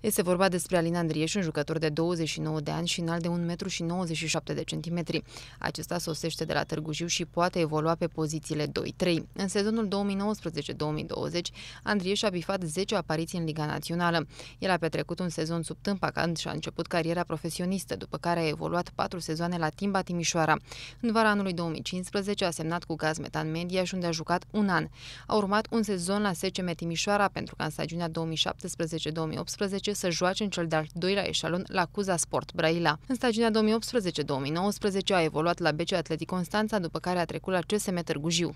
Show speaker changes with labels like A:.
A: Este vorba despre Alin Andrieș, un jucător de 29 de ani și înalt de 1,97 m. Acesta sosește de la Târgu Jiu și poate evolua pe pozițiile 2-3. În sezonul 2019-2020, Andrieș a bifat 10 apariții în Liga Națională. El a petrecut un sezon sub tâmpa când și a început cariera profesionistă, după care a evoluat 4 sezoane la Timba Timișoara. În vara anului 2015 a semnat cu metan Media și unde a jucat un an. A urmat un sezon la SCM Timișoara pentru ca în stagiunea 2017-2018 2014 să joace în cel de-al doilea eșalon la Cuza Sport Braila. În stagiunea 2018-2019 a evoluat la BC Atletic Constanța, după care a trecut la
B: CSM Târgu Jiu.